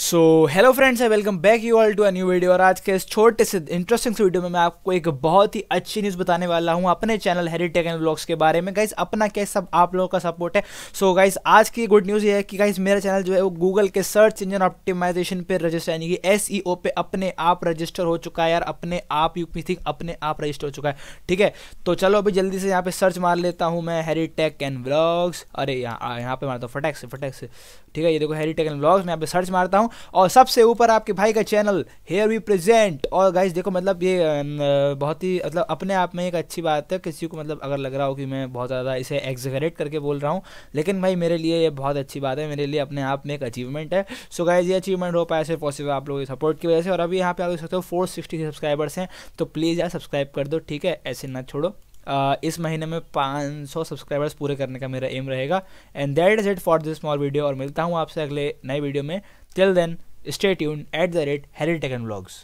सो hello friends है welcome back you all to a new video और आज के इस छोटे से इंटरेस्टिंग से वीडियो में मैं आपको एक बहुत ही अच्छी न्यूज़ बताने वाला हूँ अपने channel Harry tech and blogs के बारे में गाइज अपना क्या सब आप लोगों का सपोर्ट है सो so, गाइज आज की गुड न्यूज़ ये है कि गाइज मेरा चैनल जो है वो गूगल के सर्च इंजन ऑप्टिमाइजेशन पे रजिस्टर यानी कि एस e पे अपने आप रजिस्टर हो चुका है यार अपने आप यू पी अपने आप रजिस्टर हो चुका है ठीक है तो चलो अभी जल्दी से यहाँ पे सर्च मार लेता हूँ मैं हैरी टेक एंड ब्लॉग्स अरे यहाँ यहाँ पे मारता हूँ फटैक से फटैक से ठीक है ये देखो हैरी टेक एंड ब्लॉग्स मैं यहाँ पे सर्च मारता हूँ रहा हूँ और सबसे ऊपर आपके भाई का चैनल हेयर वी प्रेजेंट और गाइज देखो मतलब ये बहुत ही मतलब अपने आप में एक अच्छी बात है किसी को मतलब अगर लग रहा हो कि मैं बहुत ज़्यादा इसे एग्जेगरेट करके बोल रहा हूँ लेकिन भाई मेरे लिए ये बहुत अच्छी बात है मेरे लिए अपने आप में एक अचीवमेंट है सो गाइज ये अचीवमेंट हो पाया सिर्फ पॉसिबल आप लोगों की सपोर्ट की वजह से और अभी यहाँ पे आप सकते हो फोर सब्सक्राइबर्स हैं तो प्लीज़ यार सब्सक्राइब कर दो ठीक है ऐसे ना छोड़ो Uh, इस महीने में 500 सब्सक्राइबर्स पूरे करने का मेरा एम रहेगा and that is it for this small video और मिलता हूँ आपसे अगले नए वीडियो में Till then, stay tuned at the rate Harry and Vlogs.